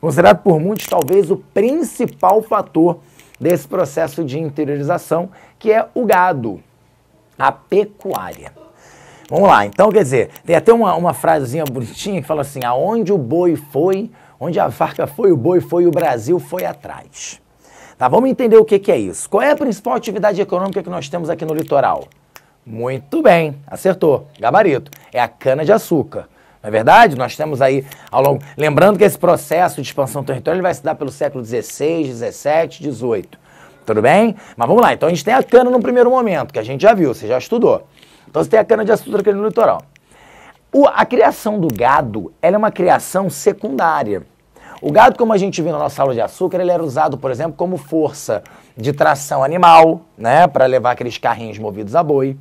considerado por muitos talvez o principal fator desse processo de interiorização, que é o gado, a pecuária. Vamos lá, então quer dizer, tem até uma, uma frasezinha bonitinha que fala assim: aonde o boi foi, onde a vaca foi, o boi foi, o Brasil foi atrás. Tá, vamos entender o que, que é isso. Qual é a principal atividade econômica que nós temos aqui no litoral? Muito bem, acertou, gabarito. É a cana-de-açúcar. Não é verdade? Nós temos aí, ao longo... Lembrando que esse processo de expansão territorial vai se dar pelo século XVI, XVII, XVIII. Tudo bem? Mas vamos lá. Então a gente tem a cana no primeiro momento, que a gente já viu, você já estudou. Então você tem a cana de açúcar aqui no litoral. O, a criação do gado é uma criação secundária. O gado, como a gente viu na nossa aula de açúcar, ele era usado, por exemplo, como força de tração animal, né, para levar aqueles carrinhos movidos a boi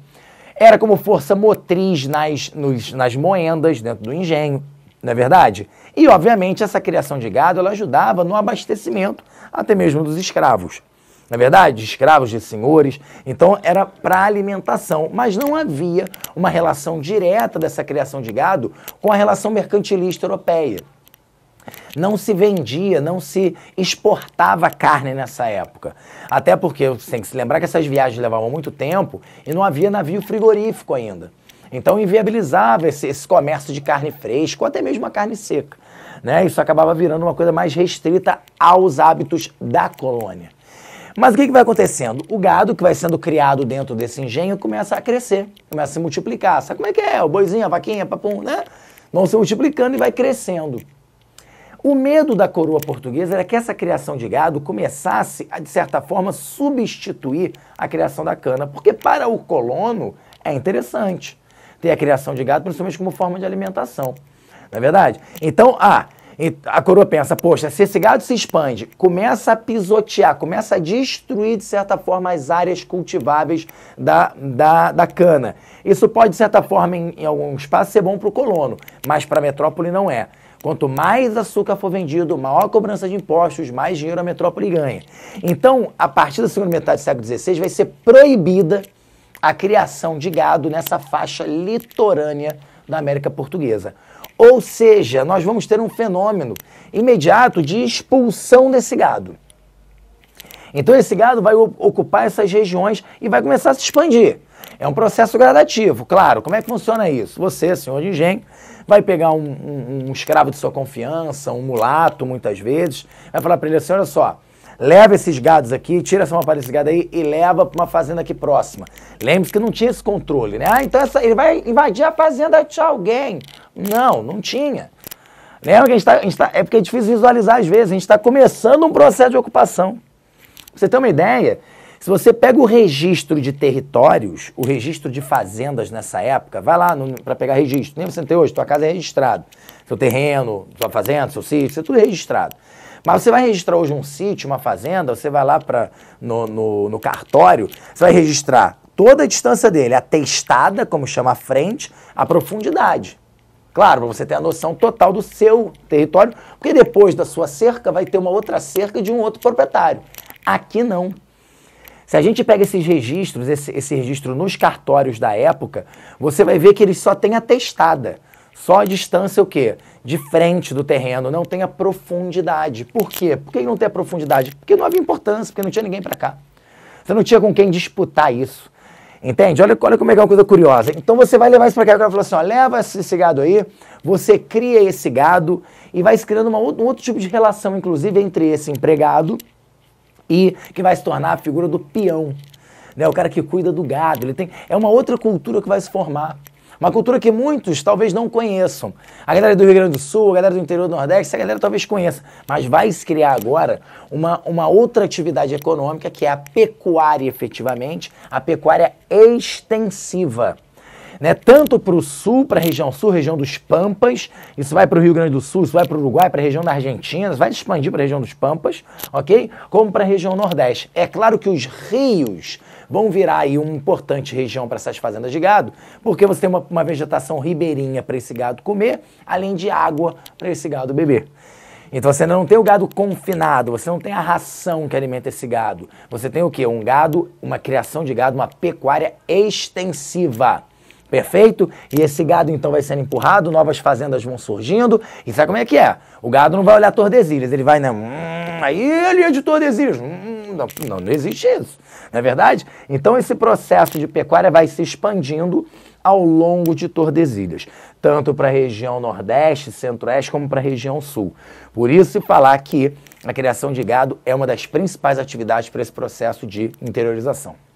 era como força motriz nas, nos, nas moendas dentro do engenho, não é verdade? E, obviamente, essa criação de gado ela ajudava no abastecimento até mesmo dos escravos. Na é verdade, escravos de senhores, então era para alimentação, mas não havia uma relação direta dessa criação de gado com a relação mercantilista europeia não se vendia, não se exportava carne nessa época. Até porque você tem que se lembrar que essas viagens levavam muito tempo e não havia navio frigorífico ainda. Então inviabilizava esse, esse comércio de carne fresca ou até mesmo a carne seca. Né? Isso acabava virando uma coisa mais restrita aos hábitos da colônia. Mas o que, que vai acontecendo? O gado que vai sendo criado dentro desse engenho começa a crescer, começa a se multiplicar. Sabe como é que é? O boizinho, a vaquinha, papum, né? Vão se multiplicando e vai crescendo. O medo da coroa portuguesa era que essa criação de gado começasse a, de certa forma, substituir a criação da cana, porque para o colono é interessante ter a criação de gado, principalmente como forma de alimentação. Não é verdade? Então, a a coroa pensa, poxa, se esse gado se expande, começa a pisotear, começa a destruir, de certa forma, as áreas cultiváveis da, da, da cana. Isso pode, de certa forma, em, em algum espaço, ser bom para o colono, mas para a metrópole não é. Quanto mais açúcar for vendido, maior a cobrança de impostos, mais dinheiro a metrópole ganha. Então, a partir da segunda metade do século XVI, vai ser proibida a criação de gado nessa faixa litorânea da América Portuguesa. Ou seja, nós vamos ter um fenômeno imediato de expulsão desse gado. Então esse gado vai ocupar essas regiões e vai começar a se expandir. É um processo gradativo, claro. Como é que funciona isso? Você, senhor de engenho, vai pegar um, um, um escravo de sua confiança, um mulato, muitas vezes, vai falar para ele assim: olha só, leva esses gados aqui, tira essa parede desse gado aí e leva para uma fazenda aqui próxima. Lembre-se que não tinha esse controle, né? Ah, então essa, ele vai invadir a fazenda de alguém. Não, não tinha. Lembra né? que a gente está tá, é porque é difícil visualizar às vezes, a gente está começando um processo de ocupação. Pra você tem uma ideia, se você pega o registro de territórios, o registro de fazendas nessa época, vai lá para pegar registro. Nem você tem hoje, tua casa é registrada, Seu terreno, sua fazenda, seu sítio, isso é tudo registrado. Mas você vai registrar hoje um sítio, uma fazenda, você vai lá pra, no, no, no cartório, você vai registrar toda a distância dele, a testada, como chama a frente, a profundidade. Claro, para você ter a noção total do seu território, porque depois da sua cerca vai ter uma outra cerca de um outro proprietário. Aqui não. Se a gente pega esses registros, esse, esse registro nos cartórios da época, você vai ver que ele só tem a testada. Só a distância o quê? De frente do terreno, não tem a profundidade. Por quê? Por que não tem a profundidade? Porque não havia importância, porque não tinha ninguém para cá. Você não tinha com quem disputar isso. Entende? Olha, olha como é que é uma coisa curiosa. Então você vai levar isso para cá, o cara falou assim, ó, leva esse gado aí, você cria esse gado e vai se criando uma, um outro tipo de relação, inclusive, entre esse empregado e que vai se tornar a figura do peão, né? o cara que cuida do gado. Ele tem, é uma outra cultura que vai se formar. Uma cultura que muitos talvez não conheçam. A galera do Rio Grande do Sul, a galera do interior do Nordeste, a galera talvez conheça. Mas vai se criar agora uma, uma outra atividade econômica que é a pecuária, efetivamente, a pecuária extensiva né? tanto para o sul, para a região sul, região dos Pampas, isso vai para o Rio Grande do Sul, isso vai para o Uruguai, para a região da Argentina, vai expandir para a região dos Pampas, ok? Como para a região nordeste. É claro que os rios vão virar aí uma importante região para essas fazendas de gado, porque você tem uma, uma vegetação ribeirinha para esse gado comer, além de água para esse gado beber. Então você não tem o gado confinado, você não tem a ração que alimenta esse gado. Você tem o quê? Um gado, uma criação de gado, uma pecuária extensiva. Perfeito? E esse gado então vai sendo empurrado, novas fazendas vão surgindo. E sabe como é que é? O gado não vai olhar Tordesilhas, ele vai, né? Hum, aí ele é de Tordesilhas. Hum, não, não, não existe isso, não é verdade? Então esse processo de pecuária vai se expandindo ao longo de Tordesilhas, tanto para a região Nordeste, Centro-Oeste, como para a região Sul. Por isso, falar que a criação de gado é uma das principais atividades para esse processo de interiorização.